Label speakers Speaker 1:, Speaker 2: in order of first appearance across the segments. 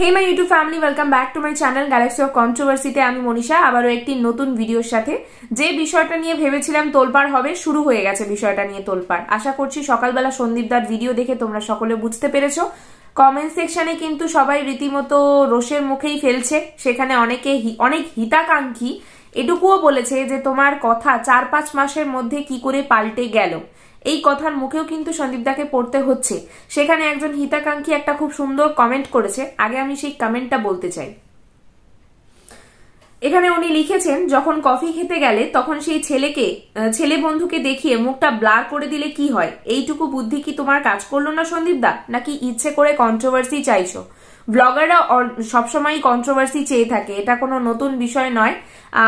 Speaker 1: hey my YouTube family welcome back to my channel galaxy of কন্ট্রোভার্সিতে আমি মনীষা আবারও একটি নতুন ভিডিওর সাথে যে বিষয়টা নিয়ে ভেবেছিলাম তোলপাড় হবে শুরু হয়ে গেছে বিষয়টা নিয়ে তোলপাড় আশা করছি সকালবেলা সন্দীপদার ভিডিও দেখে তোমরা সকলে বুঝতে পেরেছো কমেন্ট সেকশনে কিন্তু সবাই রীতিমতো রোষের মুখেই ফেলছে সেখানে অনেকে অনেক হিতাকাঙ্ক্ষী এটুকুও বলেছে যে তোমার কথা চার পাঁচ মাসের মধ্যে কি করে পাল্টে গেল এই কথার মুখেও কিন্তু সন্দীপদাকে পড়তে হচ্ছে সেখানে একজন হিতাকাঙ্ক্ষী একটা খুব সুন্দর কমেন্ট করেছে আগে আমি সেই কমেন্টটা বলতে চাই এখানে উনি লিখেছেন যখন কফি খেতে গেলে তখন সেই ছেলেকে ছেলে বন্ধুকে দেখিয়ে মুখটা ব্লার করে দিলে কি হয় এইটুকু বুদ্ধি কি তোমার কাজ করলো না সন্দীপদা নাকি ইচ্ছে করে কন্ট্রোভার্সি চাইছো ব্লগাররা সবসময়ই কন্ট্রোভার্সি চেয়ে থাকে এটা কোনো নতুন বিষয় নয়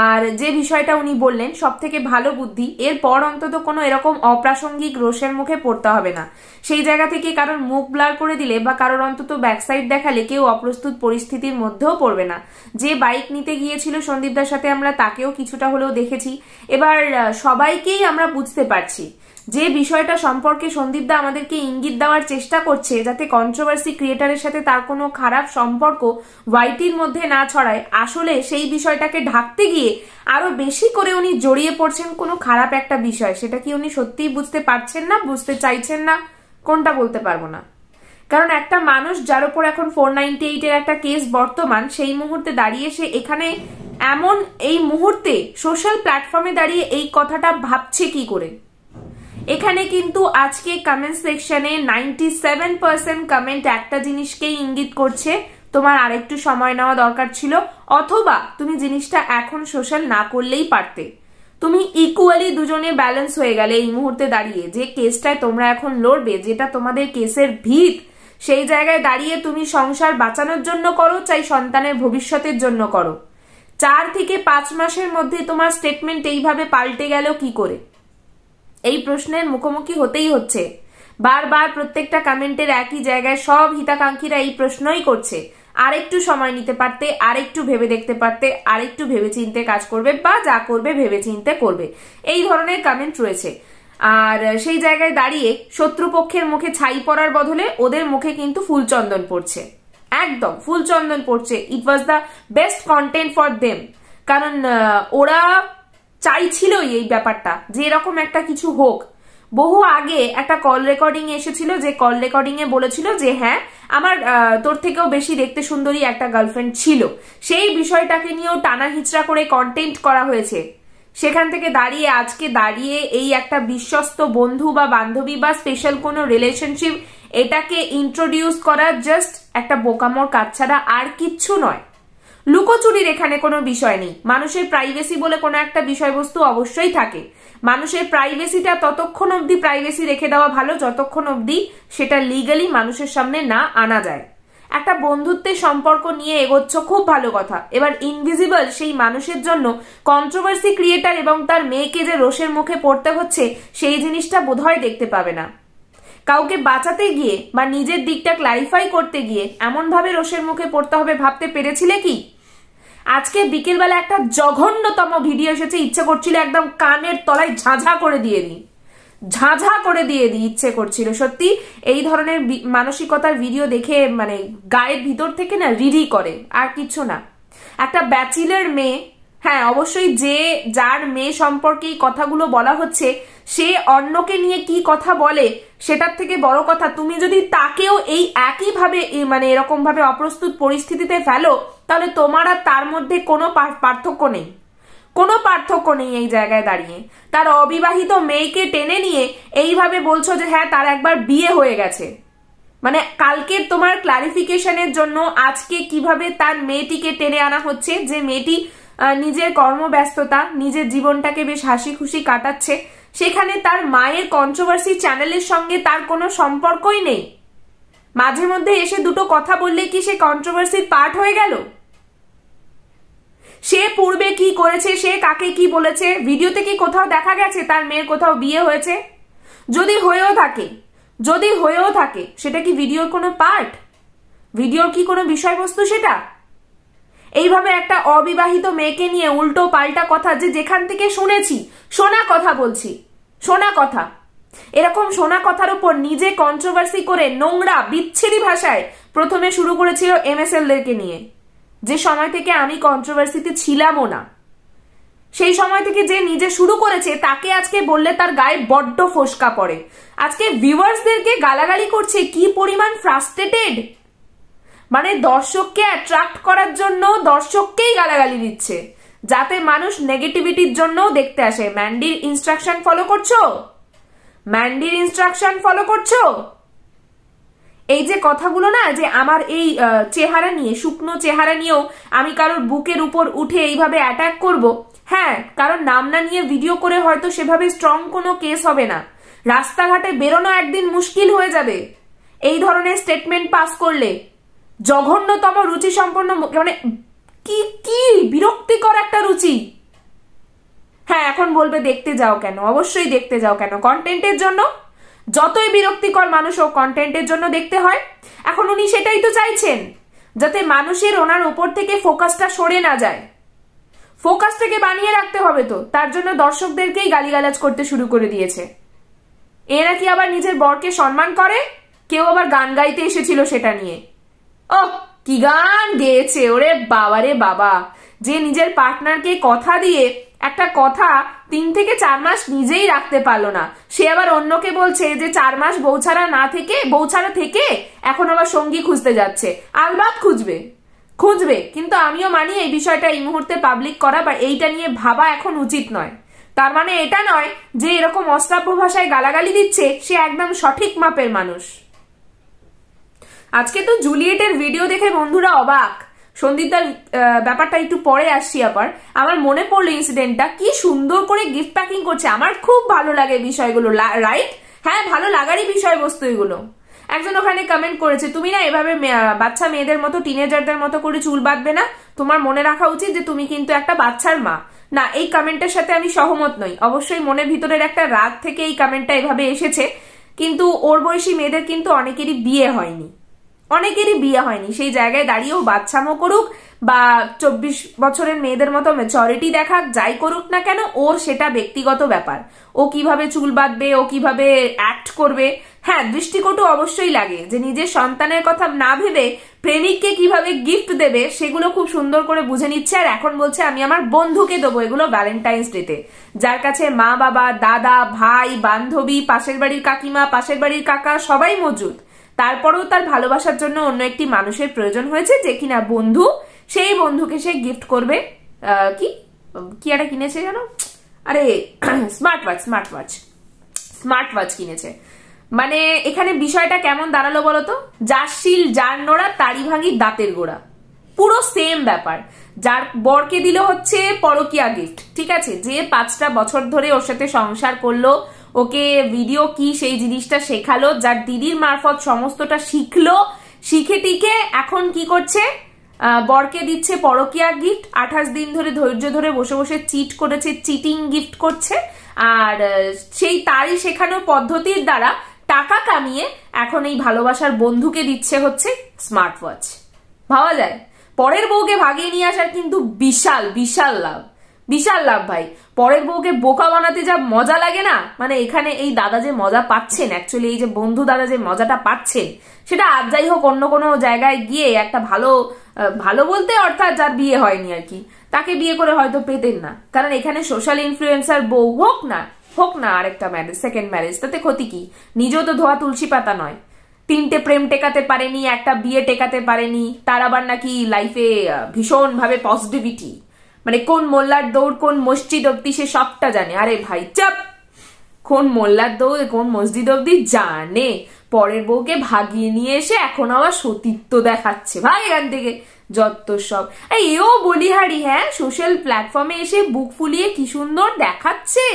Speaker 1: আর যে বিষয়টা উনি বললেন সব থেকে ভালো বুদ্ধি এরপর অন্তত কোনো এরকম অপ্রাসঙ্গিক রোষের মুখে পড়তে হবে না সেই জায়গা থেকে কারোর মুখ ব্লার করে দিলে বা কারোর অন্তত ব্যাকসাইড দেখালে কেউ অপ্রস্তুত পরিস্থিতির মধ্যেও পড়বে না যে বাইক নিতে গিয়েছিল সন্দীপদার সাথে আমরা তাকেও কিছুটা হলেও দেখেছি এবার সবাইকেই আমরা বুঝতে পারছি যে বিষয়টা সম্পর্কে সন্দীপদা আমাদেরকে ইঙ্গিত দেওয়ার চেষ্টা করছে যাতে কন্ট্রোভার্সি ক্রিয়েটারের সাথে তার কোনো খারাপ সম্পর্ক ওয়াইটির মধ্যে না ছড়ায় আসলে সেই বিষয়টাকে ঢাকতে গিয়ে আরো বেশি করে উনি জড়িয়ে পড়ছেন কোনো খারাপ একটা বিষয় সেটা কি উনি সত্যিই বুঝতে পারছেন না বুঝতে চাইছেন না কোনটা বলতে পারবো না কারণ একটা মানুষ যার উপর এখন ফোর নাইনটি এইটের একটা কেস বর্তমান সেই মুহূর্তে দাঁড়িয়ে সে এখানে এমন এই মুহূর্তে সোশ্যাল প্ল্যাটফর্মে দাঁড়িয়ে এই কথাটা ভাবছে কি করে এখানে কিন্তু আজকে কমেন্ট সেকশনে নাইনটি সেভেন পার্সেন্ট কমেন্ট একটা জিনিসকেই ইঙ্গিত করছে তোমার আরেকটু সময় নেওয়া দরকার ছিল অথবা তুমি জিনিসটা এখন সোশ্যাল না করলেই পারতে তুমি ইকুয়ালি দুজনে ব্যালেন্স হয়ে গেলে এই মুহূর্তে দাঁড়িয়ে যে কেসটায় তোমরা এখন লড়বে যেটা তোমাদের কেসের ভিত সেই জায়গায় দাঁড়িয়ে তুমি সংসার বাঁচানোর জন্য করো চাই সন্তানের ভবিষ্যতের জন্য করো চার থেকে পাঁচ মাসের মধ্যে তোমার স্টেটমেন্ট এইভাবে পাল্টে গেল কি করে এই প্রশ্নের মুখোমুখি হতেই হচ্ছে বারবার প্রত্যেকটা কমেন্টের একই জায়গায় সব হিতাকাঙ্ক্ষীরা এই প্রশ্নই করছে আরেকটু সময় নিতে পারতে আরেকটু ভেবে দেখতে পারতে আরেকটু ভেবে চিনতে কাজ করবে বা যা করবে ভেবে চিনতে করবে এই ধরনের কমেন্ট রয়েছে আর সেই জায়গায় দাঁড়িয়ে শত্রুপক্ষের মুখে ছাই পড়ার বদলে ওদের মুখে কিন্তু ফুলচন্দন পড়ছে একদম ফুলচন্দন পড়ছে it was the best content for them কারণ ওরা চাইছিল এই ব্যাপারটা যে এরকম একটা কিছু হোক বহু আগে একটা কল রেকর্ডিং এসেছিল যে কল রেকর্ডিং এ বলেছিল যে হ্যাঁ আমার তোর থেকেও বেশি দেখতে সুন্দরী একটা গার্লফ্রেন্ড ছিল সেই বিষয়টাকে নিয়েও টানা হিচড়া করে কন্টেন্ট করা হয়েছে সেখান থেকে দাঁড়িয়ে আজকে দাঁড়িয়ে এই একটা বিশ্বস্ত বন্ধু বা বান্ধবী বা স্পেশাল কোনো রিলেশনশিপ এটাকে ইন্ট্রোডিউস করা জাস্ট একটা বোকামোর কাজ ছাড়া আর কিচ্ছু নয় লুকোচুরির এখানে কোনো বিষয় নেই মানুষের প্রাইভেসি বলে কোনো একটা বিষয়বস্তু অবশ্যই থাকে মানুষের প্রাইভেসিটা ততক্ষণ অবধি প্রাইভেসি রেখে দেওয়া ভালো যতক্ষণ অবধি সেটা লিগালি মানুষের সামনে না আনা যায় একটা বন্ধুত্বের সম্পর্ক নিয়ে এগোচ্ছ খুব ভালো কথা এবার ইনভিজিবল সেই মানুষের জন্য কন্ট্রোভার্সি ক্রিয়েটার এবং তার মেয়েকে যে রোষের মুখে পড়তে হচ্ছে সেই জিনিসটা বোধহয় দেখতে পাবে না কাউকে বাঁচাতে গিয়ে বা নিজের দিকটা ক্লারিফাই করতে গিয়ে এমনভাবে রোষের মুখে পড়তে হবে ভাবতে পেরেছিলে কি আজকে বিকেলবেলা একটা জঘন্যতম ভিডিও এসেছে ইচ্ছে করছিল একদম কানের তলায় ঝাঁঝা করে দিয়ে দিই ঝাঁঝা করে দিয়ে দিই ইচ্ছে করছিল সত্যি এই ধরনের মানসিকতার ভিডিও দেখে মানে গায়ের ভিতর থেকে না রিডি করে আর কিছু না একটা ব্যাচিলের মেয়ে হ্যাঁ অবশ্যই যে যার মেয়ে সম্পর্কে এই কথাগুলো বলা হচ্ছে সে অন্যকে নিয়ে কি কথা বলে সেটার থেকে বড় কথা তুমি যদি তাকেও এই একইভাবে মানে এরকমভাবে অপ্রস্তুত পরিস্থিতিতে ফেলো তাহলে তোমার আর তার মধ্যে কোনো পার্থক্য নেই কোনো পার্থক্য নেই এই জায়গায় দাঁড়িয়ে তার অবিবাহিত মেয়েকে টেনে নিয়ে এইভাবে বলছো যে হ্যাঁ তার একবার বিয়ে হয়ে গেছে মানে কালকে তোমার ক্লারিফিকেশনের জন্য আজকে কিভাবে তার মেয়েটিকে টেনে আনা হচ্ছে যে মেয়েটি নিজের কর্মব্যস্ততা নিজের জীবনটাকে বেশ হাসি খুশি কাটাচ্ছে সেখানে তার মায়ের কন্ট্রোভার্সি চ্যানেলের সঙ্গে তার কোনো সম্পর্কই নেই মাঝে মধ্যে এসে দুটো কথা বললে কি সে কন্ট্রোভার্সির পার্ট হয়ে গেল সে পূর্বে কি করেছে সে কাকে কি বলেছে ভিডিওতে কি কোথাও দেখা গেছে তার মেয়ের কোথাও বিয়ে হয়েছে যদি হয়েও থাকে যদি হয়েও থাকে সেটা কি ভিডিওর কোনো পার্ট ভিডিওর কি কোনো বিষয়বস্তু সেটা এইভাবে একটা অবিবাহিত মেয়েকে নিয়ে উল্টো পাল্টা কথা যে যেখান থেকে শুনেছি শোনা কথা বলছি শোনা কথা এরকম শোনা কথার উপর নিজে কন্ট্রোভার্সি করে নোংরা বিচ্ছিরি ভাষায় প্রথমে শুরু করেছিল এমএসএলদেরকে নিয়ে যে সময় থেকে আমি কন্ট্রোভার্সিতে ছিলামও না সেই সময় থেকে যে নিজে শুরু করেছে তাকে আজকে বললে তার গায়ে বড্ড ফোসকা পড়ে আজকে ভিউয়ার্সদেরকে গালাগালি করছে কি পরিমাণ ফ্রাস্ট্রেটেড মানে দর্শককে অ্যাট্রাক্ট করার জন্য দর্শককেই গালাগালি দিচ্ছে যাতে মানুষ নেগেটিভিটির জন্যও দেখতে আসে ম্যান্ডির ইনস্ট্রাকশন ফলো করছো ম্যান্ডির ইনস্ট্রাকশন ফলো করছো এই যে কথাগুলো না যে আমার এই চেহারা নিয়ে শুকনো চেহারা নিয়েও আমি কারোর বুকের উপর উঠে এইভাবে অ্যাটাক করব হ্যাঁ কারণ নাম না নিয়ে ভিডিও করে হয়তো সেভাবে স্ট্রং কোনো কেস হবে না রাস্তাঘাটে বেরোনো একদিন মুশকিল হয়ে যাবে এই ধরনের স্টেটমেন্ট পাস করলে জঘন্যতম রুচি সম্পন্ন মানে কি কি বিরক্তিকর একটা রুচি হ্যাঁ এখন বলবে দেখতে যাও কেন অবশ্যই দেখতে যাও কেন কন্টেন্টের জন্য যতই বিরক্তিকর মানুষ ও কন্টেন্টের জন্য দেখতে হয় এখন উনি সেটাই তো চাইছেন যাতে মানুষের ওনার উপর থেকে ফোকাসটা সরে না যায় ফোকাসটাকে বানিয়ে রাখতে হবে তো তার জন্য দর্শকদেরকেই গালিগালাজ করতে শুরু করে দিয়েছে এরা কি আবার নিজের বরকে সম্মান করে কেউ আবার গান গাইতে এসেছিল সেটা নিয়ে ও কি গান গেয়েছে ওরে বাবারে বাবা যে নিজের পার্টনারকে কথা দিয়ে একটা কথা তিন থেকে চার মাস নিজেই রাখতে পারলো না সে আবার অন্যকে বলছে যে চার মাস বৌছাড়া না থেকে বৌছাড়া থেকে এখন আবার সঙ্গী খুঁজতে যাচ্ছে আলবাদ খুঁজবে খুঁজবে কিন্তু আমিও মানি এই বিষয়টা এই মুহূর্তে পাবলিক করা বা এইটা নিয়ে ভাবা এখন উচিত নয় তার মানে এটা নয় যে এরকম অশ্রাব্য ভাষায় গালাগালি দিচ্ছে সে একদম সঠিক মাপের মানুষ আজকে তো জুলিয়েটের ভিডিও দেখে বন্ধুরা অবাক সন্দীপদার ব্যাপারটা একটু পরে আসছি আবার আমার মনে পড়লো ইনসিডেন্টটা কি সুন্দর করে গিফট প্যাকিং করছে আমার খুব ভালো লাগে বিষয়গুলো রাইট হ্যাঁ ভালো লাগারই বিষয়বস্তু এগুলো একজন ওখানে কমেন্ট করেছে তুমি না এভাবে বাচ্চা মেয়েদের মতো টিনেজারদের মতো করে চুল বাঁধবে না তোমার মনে রাখা উচিত যে তুমি কিন্তু একটা বাচ্চার মা না এই কমেন্টের সাথে আমি সহমত নই অবশ্যই মনের ভিতরের একটা রাগ থেকে এই কমেন্টটা এভাবে এসেছে কিন্তু ওর বয়সী মেয়েদের কিন্তু অনেকেরই বিয়ে হয়নি অনেকেরই বিয়ে হয়নি সেই জায়গায় দাঁড়িয়েও বাচ্চামো করুক বা চব্বিশ বছরের মেয়েদের মতো মেচরিটি দেখাক যাই করুক না কেন ওর সেটা ব্যক্তিগত ব্যাপার ও কিভাবে চুল বাঁধবে ও কিভাবে অ্যাক্ট করবে হ্যাঁ দৃষ্টিকটু অবশ্যই লাগে যে নিজের সন্তানের কথা না ভেবে প্রেমিককে কিভাবে গিফট দেবে সেগুলো খুব সুন্দর করে বুঝে নিচ্ছে আর এখন বলছে আমি আমার বন্ধুকে দেবো এগুলো ভ্যালেন্টাইন্স ডেতে যার কাছে মা বাবা দাদা ভাই বান্ধবী পাশের বাড়ির কাকিমা পাশের বাড়ির কাকা সবাই মজুদ তারপরেও তার ভালোবাসার জন্য অন্য একটি মানুষের প্রয়োজন হয়েছে যে কিনা বন্ধু সেই বন্ধুকে সে গিফট করবে কি কি একটা কিনেছে জানো আরে smart watch smart watch smart watch কিনেছে মানে এখানে বিষয়টা কেমন দাঁড়ালো বলতো যার শিল যার নোড়া তারি ভাঙি দাঁতের গোড়া পুরো সেম ব্যাপার যার বরকে দিল হচ্ছে পরকিয়া গিফট ঠিক আছে যে পাঁচটা বছর ধরে ওর সাথে সংসার করলো ওকে ভিডিও কি সেই জিনিসটা শেখালো যার দিদির মারফত সমস্তটা শিখলো শিখে টিকে এখন কি করছে বরকে দিচ্ছে পরকিয়া গিফট আঠাশ দিন ধরে ধৈর্য ধরে বসে বসে চিট করেছে চিটিং গিফট করছে আর সেই তারই শেখানো পদ্ধতির দ্বারা টাকা কামিয়ে এখন এই ভালোবাসার বন্ধুকে দিচ্ছে হচ্ছে স্মার্ট ওয়াচ ভাবা যায় পরের বউকে ভাগিয়ে নিয়ে আসার কিন্তু বিশাল বিশাল লাভ বিশাল লাভ ভাই পরের বউকে বোকা বানাতে যা মজা লাগে না মানে এখানে এই দাদা যে মজা পাচ্ছেন অ্যাকচুয়ালি এই যে বন্ধু দাদা যে মজাটা পাচ্ছেন সেটা আর যাই হোক অন্য কোনো জায়গায় গিয়ে একটা ভালো ভালো বলতে অর্থাৎ যার বিয়ে হয়নি আর কি তাকে বিয়ে করে হয়তো পেতেন না কারণ এখানে সোশ্যাল ইনফ্লুয়েন্সার বউ হোক না হোক না আরেকটা ম্যারেজ সেকেন্ড ম্যারেজ তাতে ক্ষতি কি নিজেও তো ধোয়া তুলসী পাতা নয় তিনটে প্রেম টেকাতে পারেনি একটা বিয়ে টেকাতে পারেনি তার আবার নাকি লাইফে ভীষণভাবে পজিটিভিটি মানে কোন মোল্লার দৌড় কোন মসজিদ অব্দি সে সবটা জানে আরে ভাই চাপ কোন মোল্লার দৌড় কোন মসজিদ অব্দি জানে পরের বউকে ভাগিয়ে নিয়ে এসে এখন আমার সতীত্ব দেখাচ্ছে ভাই এখান থেকে যত সব এও বলিহারি হ্যাঁ সোশ্যাল প্ল্যাটফর্মে এসে বুক ফুলিয়ে কি সুন্দর দেখাচ্ছে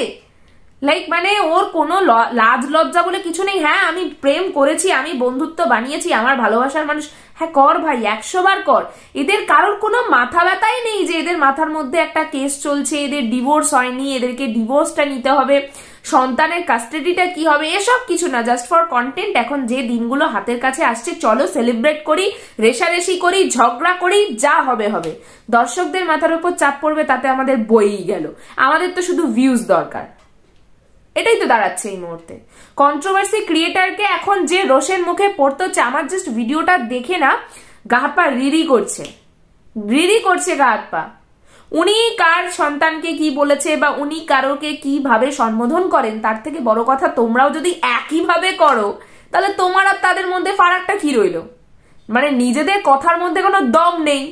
Speaker 1: লাইক মানে ওর কোনো লাজ লজ্জা বলে কিছু নেই হ্যাঁ আমি প্রেম করেছি আমি বন্ধুত্ব বানিয়েছি আমার ভালোবাসার মানুষ হ্যাঁ কর ভাই একশো বার কর এদের কারোর কোনো মাথা ব্যথাই নেই যে এদের মাথার মধ্যে একটা কেস চলছে এদের ডিভোর্স হয়নি এদেরকে ডিভোর্সটা নিতে হবে সন্তানের কাস্টাডিটা কি হবে এসব কিছু না জাস্ট ফর কন্টেন্ট এখন যে দিনগুলো হাতের কাছে আসছে চলো সেলিব্রেট করি রেশারেশি করি ঝগড়া করি যা হবে হবে দর্শকদের মাথার উপর চাপ পড়বে তাতে আমাদের বইই গেল আমাদের তো শুধু ভিউজ দরকার এটাই তো দাঁড়াচ্ছে এই মুহূর্তে কন্ট্রোভার্সি ক্রিয়েটারকে এখন যে রোশের মুখে পড়তে হচ্ছে আমার জাস্ট ভিডিওটা দেখে না গা রিরি করছে রিরি করছে গা উনি কার সন্তানকে কি বলেছে বা উনি কারোকে কিভাবে সম্বোধন করেন তার থেকে বড় কথা তোমরাও যদি একইভাবে করো তাহলে তোমার আর তাদের মধ্যে ফারাকটা কি রইল মানে নিজেদের কথার মধ্যে কোনো দম নেই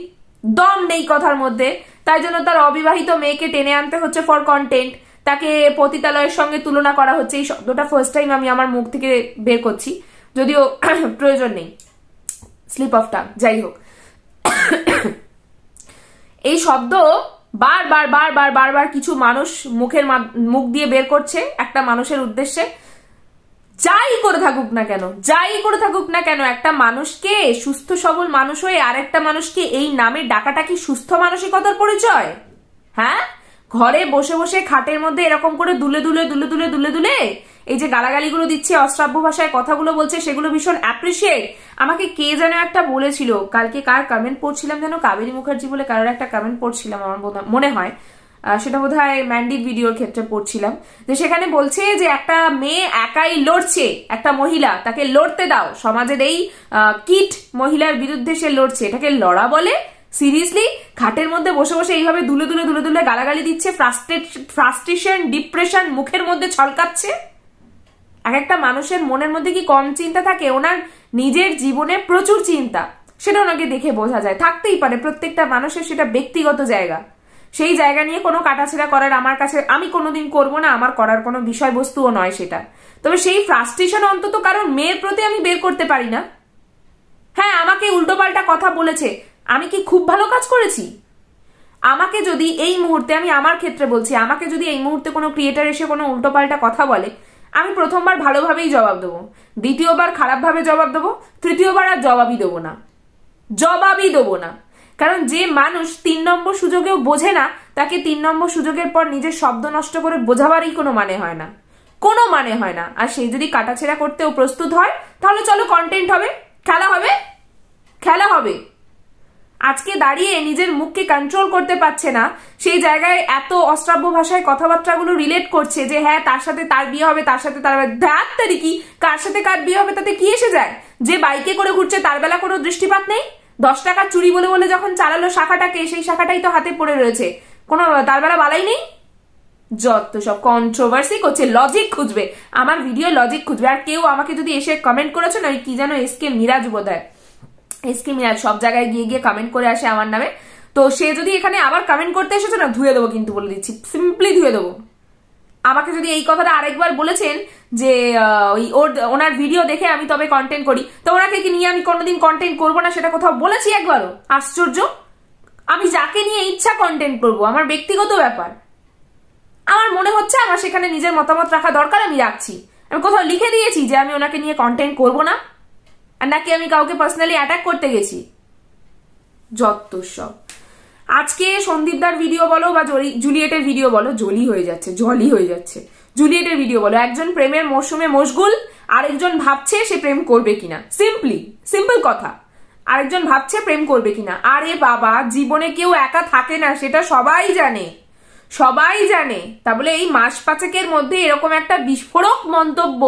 Speaker 1: দম নেই কথার মধ্যে তাই জন্য তার অবিবাহিত মেয়েকে টেনে আনতে হচ্ছে ফর কন্টেন্ট তাকে পতিতালয়ের সঙ্গে তুলনা করা হচ্ছে এই শব্দটা ফার্স্ট টাইম আমি আমার মুখ থেকে বের করছি যদিও প্রয়োজন নেই স্লিপ অফ টাং যাই হোক এই শব্দ বার বার বার বার বার বার কিছু মানুষ মুখের মুখ দিয়ে বের করছে একটা মানুষের উদ্দেশ্যে যাই করে থাকুক না কেন যাই করে থাকুক না কেন একটা মানুষকে সুস্থ সবল মানুষ হয়ে আরেকটা মানুষকে এই নামে ডাকাটা কি সুস্থ মানসিকতার পরিচয় হ্যাঁ ঘরে বসে বসে খাটের মধ্যে এরকম করে দুলে দুলে দুলে দুলে দুলে দুলে এই যে গালাগালিগুলো দিচ্ছে অশ্রাব্য ভাষায় কথাগুলো বলছে সেগুলো ভীষণ অ্যাপ্রিসিয়েট আমাকে কে যেন একটা বলেছিল কালকে কার কমেন্ট পড়ছিলাম যেন কাবেরী মুখার্জি বলে কারোর একটা কমেন্ট পড়ছিলাম আমার মনে হয় সেটা বোধ হয় ম্যান্ডির ভিডিওর ক্ষেত্রে পড়ছিলাম যে সেখানে বলছে যে একটা মেয়ে একাই লড়ছে একটা মহিলা তাকে লড়তে দাও সমাজের এই কিট মহিলার বিরুদ্ধে সে লড়ছে এটাকে লড়া বলে সিরিয়াসলি খাটের মধ্যে বসে বসে এইভাবে দুলে দুলে দুলে দুলে গালাগালি দিচ্ছে ফ্রাস্ট্রেশন ডিপ্রেশন মুখের মধ্যে ছলকাচ্ছে এক একটা মানুষের মনের মধ্যে কি কম চিন্তা থাকে ওনার নিজের জীবনে প্রচুর চিন্তা সেটা ওনাকে দেখে বোঝা যায় থাকতেই পারে প্রত্যেকটা মানুষের সেটা ব্যক্তিগত জায়গা সেই জায়গা নিয়ে কোনো কাটাছেড়া করার আমার কাছে আমি কোনোদিন করব না আমার করার কোনো বিষয়বস্তুও নয় সেটা তবে সেই ফ্রাস্ট্রেশন অন্তত কারণ মেয়ের প্রতি আমি বের করতে পারি না হ্যাঁ আমাকে উল্টোপাল্টা কথা বলেছে আমি কি খুব ভালো কাজ করেছি আমাকে যদি এই মুহূর্তে আমি আমার ক্ষেত্রে বলছি আমাকে যদি এই মুহূর্তে কোনো ক্রিয়েটার এসে কোনো উল্টোপাল্টা কথা বলে আমি প্রথমবার ভালোভাবেই জবাব দেবো দ্বিতীয়বার খারাপভাবে জবাব দেবো তৃতীয়বার আর জবাবই দেবো না জবাবই দেবো না কারণ যে মানুষ তিন নম্বর সুযোগেও বোঝে না তাকে তিন নম্বর সুযোগের পর নিজের শব্দ নষ্ট করে বোঝাবারই কোনো মানে হয় না কোনো মানে হয় না আর সে যদি কাটাছেড়া করতেও প্রস্তুত হয় তাহলে চলো কন্টেন্ট হবে খেলা হবে খেলা হবে আজকে দাঁড়িয়ে নিজের মুখকে কন্ট্রোল করতে পারছে না সেই জায়গায় এত অশ্রাব্য ভাষায় কথাবার্তাগুলো রিলেট করছে যে হ্যাঁ তার সাথে তার বিয়ে হবে তার সাথে তার ধ্যাত কি কার সাথে কার বিয়ে হবে তাতে কি এসে যায় যে বাইকে করে ঘুরছে তার বেলা কোনো দৃষ্টিপাত নেই দশ টাকা চুরি বলে বলে যখন চালালো শাখাটাকে সেই শাখাটাই তো হাতে পড়ে রয়েছে কোনো তার বেলা বালাই নেই যত সব কন্ট্রোভার্সি করছে লজিক খুঁজবে আমার ভিডিও লজিক খুঁজবে আর কেউ আমাকে যদি এসে কমেন্ট করেছে না কি যেন এস কে মিরাজ বোধ এস সব জায়গায় গিয়ে গিয়ে কমেন্ট করে আসে আমার নামে তো সে যদি এখানে আবার কমেন্ট করতে এসেছে না ধুয়ে দেবো কিন্তু বলে দিচ্ছি সিম্পলি ধুয়ে দেবো আমাকে যদি এই কথাটা আরেকবার বলেছেন যে ওই ওর ওনার ভিডিও দেখে আমি তবে কন্টেন্ট করি তো ওনাকে কি নিয়ে আমি কোনোদিন কন্টেন্ট করবো না সেটা কোথাও বলেছি একবারও আশ্চর্য আমি যাকে নিয়ে ইচ্ছা কন্টেন্ট করব আমার ব্যক্তিগত ব্যাপার আমার মনে হচ্ছে আমার সেখানে নিজের মতামত রাখা দরকার আমি রাখছি আমি কোথাও লিখে দিয়েছি যে আমি ওনাকে নিয়ে কন্টেন্ট করব না আর নাকি আমি কাউকে পার্সোনালি অ্যাটাক করতে গেছি সব আজকে সন্দীপদার ভিডিও বলো বা জুলিয়েটের ভিডিও বলো জলি হয়ে যাচ্ছে জলি হয়ে যাচ্ছে জুলিয়েটের ভিডিও বলো একজন প্রেমের মরশুমে মশগুল আরেকজন ভাবছে সে প্রেম করবে কিনা সিম্পলি সিম্পল কথা আরেকজন ভাবছে প্রেম করবে কিনা আরে বাবা জীবনে কেউ একা থাকে না সেটা সবাই জানে সবাই জানে তা বলে এই মাস পাঁচেকের মধ্যে এরকম একটা বিস্ফোরক মন্তব্য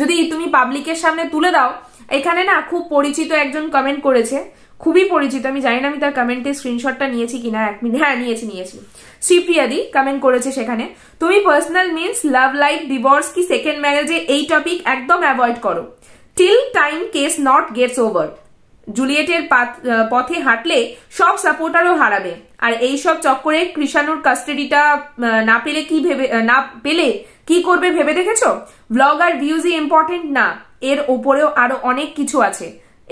Speaker 1: যদি তুমি পাবলিকের সামনে তুলে দাও এখানে না খুব পরিচিত একজন কমেন্ট করেছে খুবই পরিচিত আমি জানি না আমি তার কমেন্টের স্ক্রিনশটটা নিয়েছি কিনা এক মিনিট হ্যাঁ নিয়েছি নিয়েছি শ্রীপ্রিয়াদি কমেন্ট করেছে সেখানে তুমি personal means love life divorce কি সেকেন্ড ম্যারেজে এই টপিক একদম অ্যাভয়েড করো till time case not gets over জুলিয়েটের পথে হাঁটলে সব সাপোর্টারও হারাবে আর এই সব চক্করে কৃষাণুর কাস্টাডিটা না পেলে কি ভেবে না পেলে কি করবে ভেবে দেখেছো ব্লগ আর ভিউজই ইম্পর্টেন্ট না এর ওপরেও আরো অনেক কিছু আছে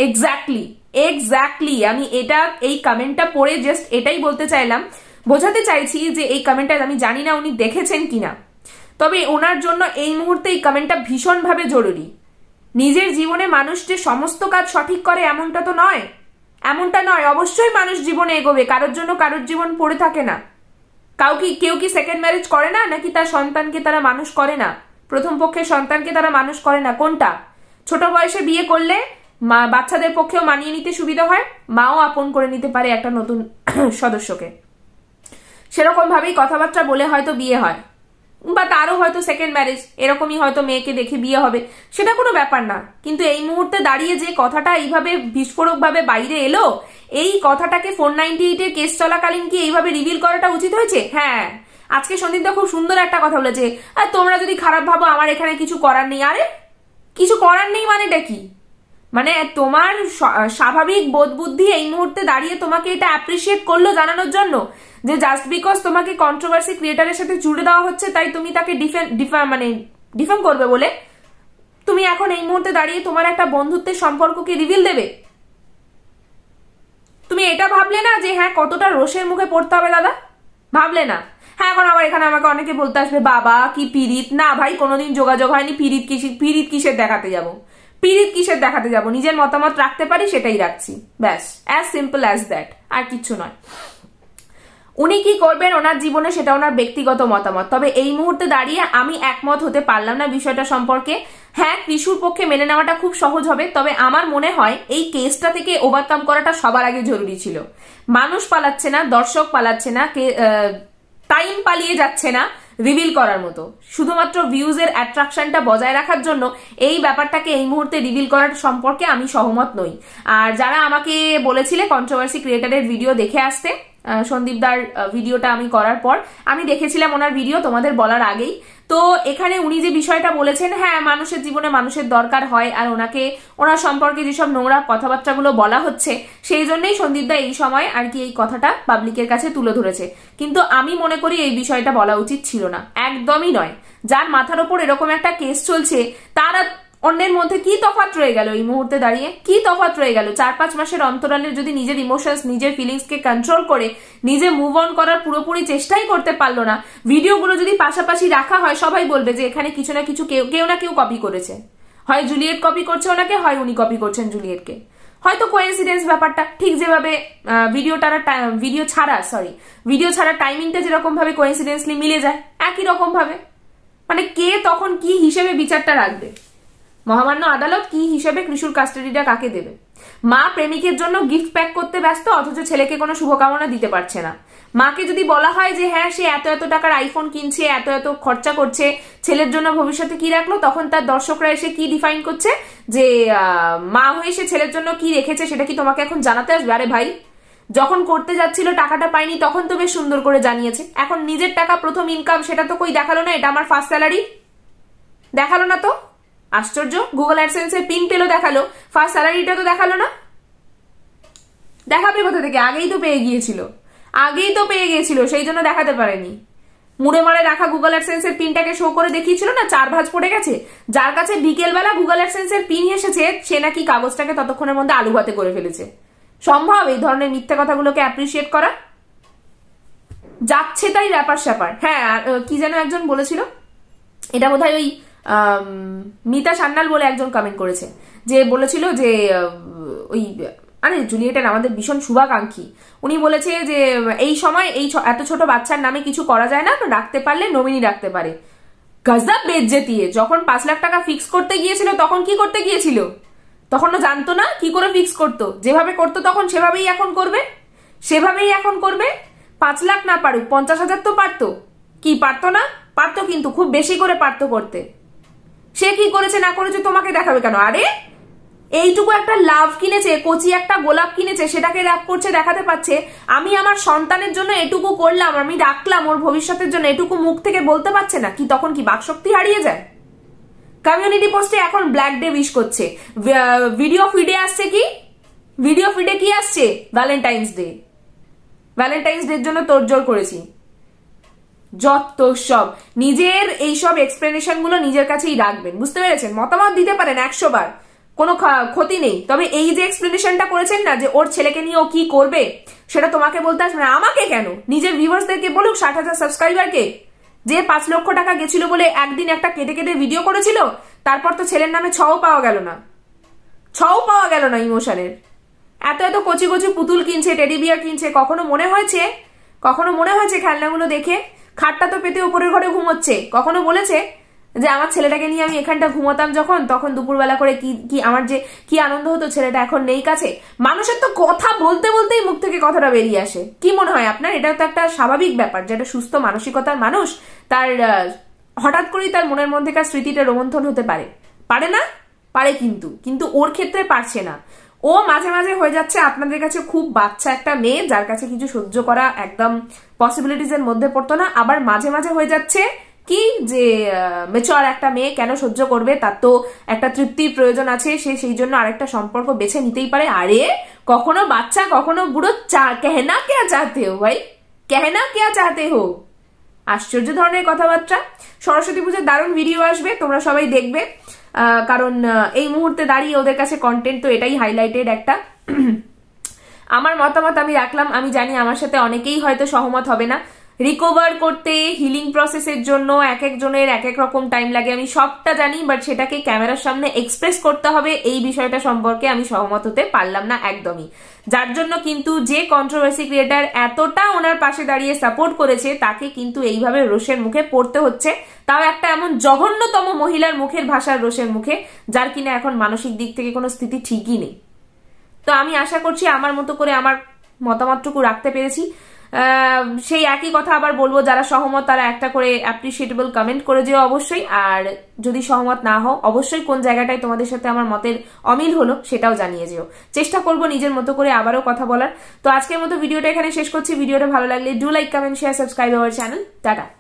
Speaker 1: এক্স্যাক্টলি এক্স্যাক্টলি আমি এটা এই কমেন্টটা পড়ে জাস্ট এটাই বলতে চাইলাম বোঝাতে চাইছি যে এই কমেন্টটা আমি জানি না উনি দেখেছেন কিনা তবে ওনার জন্য এই মুহূর্তে এই কমেন্টটা ভীষণভাবে জরুরি নিজের জীবনে মানুষ যে সমস্ত কাজ সঠিক করে এমনটা তো নয় এমনটা নয় অবশ্যই মানুষ জীবনে এগোবে কারোর জন্য কারোর জীবন পড়ে থাকে না কাউকে কেউ কি সেকেন্ড ম্যারেজ করে না নাকি তার সন্তানকে তারা মানুষ করে না প্রথম পক্ষে সন্তানকে তারা মানুষ করে না কোনটা ছোট বয়সে বিয়ে করলে মা বাচ্চাদের পক্ষেও মানিয়ে নিতে সুবিধা হয় মাও আপন করে নিতে পারে একটা নতুন সদস্যকে সেরকম ভাবেই কথাবার্তা বলে হয়তো বিয়ে হয় বা তারও হয়তো সেকেন্ড ম্যারেজ এরকমই হয়তো মেয়েকে দেখে বিয়ে হবে সেটা কোনো ব্যাপার না কিন্তু এই মুহূর্তে দাঁড়িয়ে যে কথাটা এইভাবে বিস্ফোরকভাবে বাইরে এলো এই কথাটাকে ফোর নাইনটি এইটের কেস চলাকালীন কি এইভাবে রিভিল করাটা উচিত হয়েছে হ্যাঁ আজকে সন্দীপদা খুব সুন্দর একটা কথা বলেছে আর তোমরা যদি খারাপ ভাবো আমার এখানে কিছু করার নেই আরে কিছু করার নেই মানেটা কি মানে তোমার স্বাভাবিক বোধ বুদ্ধি এই মুহূর্তে দাঁড়িয়ে তোমাকে এটা অ্যাপ্রিসিয়েট করলো জানানোর জন্য যে জাস্ট বিকজ তোমাকে কন্ট্রোভার্সি ক্রিয়েটারের সাথে জুড়ে দেওয়া হচ্ছে তাই তুমি তাকে মানে ডিফেম করবে বলে তুমি এখন এই মুহূর্তে দাঁড়িয়ে তোমার একটা বন্ধুত্বের সম্পর্ককে রিভিল দেবে তুমি এটা ভাবলে না যে হ্যাঁ কতটা রোষের মুখে পড়তে হবে দাদা ভাবলে না হ্যাঁ এখন আবার এখানে আমাকে অনেকে বলতে আসবে বাবা কি পিরিত না ভাই কোনোদিন যোগাযোগ হয়নি পিরিত কিসে পিরিত কিসের দেখাতে যাব পিরিত কিসের দেখাতে যাব নিজের মতামত রাখতে পারি সেটাই রাখছি ব্যাস অ্যাজ সিম্পল অ্যাজ দ্যাট আর কিচ্ছু নয় উনি কি করবেন ওনার জীবনে সেটা ওনার ব্যক্তিগত মতামত তবে এই মুহূর্তে দাঁড়িয়ে আমি একমত হতে পারলাম না বিষয়টা সম্পর্কে হ্যাঁ কৃষুর পক্ষে মেনে নেওয়াটা খুব সহজ হবে তবে আমার মনে হয় এই কেসটা থেকে ওভারকাম করাটা সবার আগে জরুরি ছিল মানুষ পালাচ্ছে না দর্শক পালাচ্ছে না টাইম পালিয়ে যাচ্ছে না রিভিল করার মতো শুধুমাত্র ভিউজের অ্যাট্রাকশনটা বজায় রাখার জন্য এই ব্যাপারটাকে এই মুহূর্তে রিভিল করার সম্পর্কে আমি সহমত নই আর যারা আমাকে বলেছিলে কন্ট্রোভার্সি ক্রিয়েটারের ভিডিও দেখে আসতে সন্দীপদার ভিডিওটা আমি করার পর আমি দেখেছিলাম ওনার ভিডিও তোমাদের বলার আগেই তো এখানে উনি যে বিষয়টা বলেছেন হ্যাঁ মানুষের জীবনে মানুষের দরকার হয় আর ওনাকে ওনার সম্পর্কে যেসব নোংরা কথাবার্তাগুলো বলা হচ্ছে সেই জন্যই সন্দীপদা এই সময় আর কি এই কথাটা পাবলিকের কাছে তুলে ধরেছে কিন্তু আমি মনে করি এই বিষয়টা বলা উচিত ছিল না একদমই নয় যার মাথার ওপর এরকম একটা কেস চলছে তারা অন্যের মধ্যে কি তফাত রয়ে গেল এই মুহূর্তে দাঁড়িয়ে কি তফাৎ রয়ে গেল চার পাঁচ মাসের অন্তরালে যদি নিজের ইমোশনস নিজের ফিলিংসকে কন্ট্রোল করে নিজে মুভ অন করার পুরোপুরি চেষ্টাই করতে পারলো না ভিডিওগুলো যদি পাশাপাশি রাখা হয় সবাই বলবে যে এখানে কিছু না কিছু কেউ কেউ না কেউ কপি করেছে হয় জুলিয়েট কপি করছে ওনাকে হয় উনি কপি করছেন জুলিয়েটকে হয়তো কোয়েন্সিডেন্স ব্যাপারটা ঠিক যেভাবে ভিডিও টারা ভিডিও ছাড়া সরি ভিডিও ছাড়া টাইমিংটা যেরকম ভাবে কোয়েন্সিডেন্সলি মিলে যায় একই রকম ভাবে মানে কে তখন কি হিসেবে বিচারটা রাখবে মহামান্য আদালত কি হিসেবে কৃষুর কাস্টাডিটা কাকে দেবে মা প্রেমিকের জন্য গিফট প্যাক করতে ব্যস্ত অথচ ছেলেকে কোনো শুভকামনা দিতে পারছে না মাকে যদি বলা হয় যে হ্যাঁ সে এত এত টাকার আইফোন কিনছে এত এত খরচা করছে ছেলের জন্য ভবিষ্যতে কি রাখলো তখন তার দর্শকরা এসে কি ডিফাইন করছে যে মা হয়ে সে ছেলের জন্য কি রেখেছে সেটা কি তোমাকে এখন জানাতে আসবে আরে ভাই যখন করতে যাচ্ছিল টাকাটা পাইনি তখন তো বেশ সুন্দর করে জানিয়েছে এখন নিজের টাকা প্রথম ইনকাম সেটা তো কই দেখালো না এটা আমার ফার্স্ট স্যালারি দেখালো না তো আশ্চর্য গুগল অ্যাডসেন্সের পিন পেলো দেখালো ফার্স্ট স্যালারিটা তো দেখালো না দেখাবে কোথা থেকে আগেই তো পেয়ে গিয়েছিল আগেই তো পেয়ে গিয়েছিল সেই জন্য দেখাতে পারেনি মুড়ে মারে রাখা গুগল অ্যাডসেন্সের পিনটাকে শো করে দেখিয়েছিল না চার ভাজ পড়ে গেছে যার কাছে বিকেলবেলা গুগল অ্যাডসেন্সের পিন এসেছে সে নাকি কাগজটাকে ততক্ষণের মধ্যে আলু ভাতে করে ফেলেছে সম্ভব এই ধরনের মিথ্যা কথাগুলোকে অ্যাপ্রিসিয়েট করা যাচ্ছে তাই ব্যাপার স্যাপার হ্যাঁ কি যেন একজন বলেছিল এটা বোধহয় ওই মিতা সান্নাল বলে একজন কমেন্ট করেছে যে বলেছিল যে ওই আরে জুলিয়েটের আমাদের ভীষণ শুভাকাঙ্ক্ষী উনি বলেছে যে এই সময় এই এত ছোট বাচ্চার নামে কিছু করা যায় না রাখতে পারলে নমিনি রাখতে পারে বেজ বেজ্জেতিয়ে যখন পাঁচ লাখ টাকা ফিক্স করতে গিয়েছিল তখন কি করতে গিয়েছিল তখনও জানতো না কি করে ফিক্স করতো যেভাবে করতো তখন সেভাবেই এখন করবে সেভাবেই এখন করবে পাঁচ লাখ না পারুক পঞ্চাশ হাজার তো পারতো কি পারতো না পারতো কিন্তু খুব বেশি করে পারতো করতে সে কি করেছে না করেছে তোমাকে দেখাবে কেন আরে এইটুকু একটা লাভ কিনেছে কচি একটা গোলাপ কিনেছে সেটাকে র্যাপ করছে দেখাতে পাচ্ছে আমি আমার সন্তানের জন্য এটুকু করলাম আমি রাখলাম ওর ভবিষ্যতের জন্য এটুকু মুখ থেকে বলতে পারছে না কি তখন কি বাকশক্তি হারিয়ে যায় কমিউনিটি পোস্টে এখন ব্ল্যাক ডে উইশ করছে ভিডিও ফিডে আসছে কি ভিডিও ফিডে কি আসছে ভ্যালেন্টাইন্স ডে ভ্যালেন্টাইন্স ডের জন্য তোড়জোড় করেছি যত সব নিজের এইসব এক্সপ্লেনেশন গুলো নিজের কাছেই রাখবেন বুঝতে পেরেছেন মতামত দিতে পারেন একশো বার কোনো ক্ষতি নেই তবে এই যে এক্সপ্লেনেশনটা করেছেন না যে ওর ছেলেকে নিয়ে ও কি করবে সেটা তোমাকে বলতে আসবে না আমাকে কেন নিজের ভিউয়ার্সদেরকে বলুক ষাট হাজার সাবস্ক্রাইবারকে যে পাঁচ লক্ষ টাকা গেছিল বলে একদিন একটা কেটে কেটে ভিডিও করেছিল তারপর তো ছেলের নামে ছও পাওয়া গেল না ছও পাওয়া গেল না ইমোশনের এত এত কচি কচি পুতুল কিনছে টেডি বিয়ার কিনছে কখনো মনে হয়েছে কখনো মনে হয়েছে খেলনাগুলো দেখে খাটটা তো পেতে ওপরের ঘরে ঘুমোচ্ছে কখনো বলেছে যে আমার ছেলেটাকে নিয়ে আমি এখানটা ঘুমোতাম যখন তখন দুপুরবেলা করে কি কি আমার যে কি আনন্দ হতো ছেলেটা এখন নেই কাছে মানুষের তো কথা বলতে বলতেই মুখ থেকে কথাটা বেরিয়ে আসে কি মনে হয় আপনার এটা তো একটা স্বাভাবিক ব্যাপার যেটা সুস্থ মানসিকতার মানুষ তার হঠাৎ করেই তার মনের মধ্যেকার স্মৃতিটা রোমন্থন হতে পারে পারে না পারে কিন্তু কিন্তু ওর ক্ষেত্রে পারছে না ও মাঝে মাঝে হয়ে যাচ্ছে আপনাদের কাছে খুব বাচ্চা একটা মেয়ে যার কাছে কিছু সহ্য করা একদম পসিবিলিটিস এর মধ্যে পড়তো না আবার মাঝে মাঝে হয়ে যাচ্ছে কি যে মেচর একটা মেয়ে কেন সহ্য করবে তার তো একটা তৃপ্তির প্রয়োজন আছে সে সেই জন্য আরেকটা সম্পর্ক বেছে নিতেই পারে আরে কখনো বাচ্চা কখনো বুড়ো চা কেহনা কেয়া চাহতে হো ভাই কেহেনা কেয়া চাহতে হো আশ্চর্য ধরনের কথাবার্তা সরস্বতী পুজোর দারুণ ভিডিও আসবে তোমরা সবাই দেখবে কারণ এই মুহূর্তে দাঁড়িয়ে ওদের কাছে কন্টেন্ট তো এটাই হাইলাইটেড একটা আমার মতামত আমি রাখলাম আমি জানি আমার সাথে অনেকেই হয়তো সহমত হবে না রিকভার করতে হিলিং প্রসেসের জন্য এক একজনের এক এক রকম টাইম লাগে আমি সবটা জানি বাট সেটাকে ক্যামেরার সামনে এক্সপ্রেস করতে হবে এই বিষয়টা সম্পর্কে আমি সহমত হতে পারলাম না একদমই যার জন্য কিন্তু যে কন্ট্রোভার্সি ক্রিয়েটার এতটা ওনার পাশে দাঁড়িয়ে সাপোর্ট করেছে তাকে কিন্তু এইভাবে রোষের মুখে পড়তে হচ্ছে তাও একটা এমন জঘন্যতম মহিলার মুখের ভাষার রোষের মুখে যার কিনা এখন মানসিক দিক থেকে কোনো স্থিতি ঠিকই নেই তো আমি আশা করছি আমার মতো করে আমার মতামতটুকু রাখতে পেরেছি সেই একই কথা আবার বলবো যারা সহমত তারা একটা করে অ্যাপ্রিসিয়েটেবল কমেন্ট করে যেও অবশ্যই আর যদি সহমত না হও অবশ্যই কোন জায়গাটায় তোমাদের সাথে আমার মতের অমিল হলো সেটাও জানিয়ে যেও চেষ্টা করব নিজের মতো করে আবারও কথা বলার তো আজকের মতো ভিডিওটা এখানে শেষ করছি ভিডিওটা ভালো লাগলে do like comment share subscribe our channel tata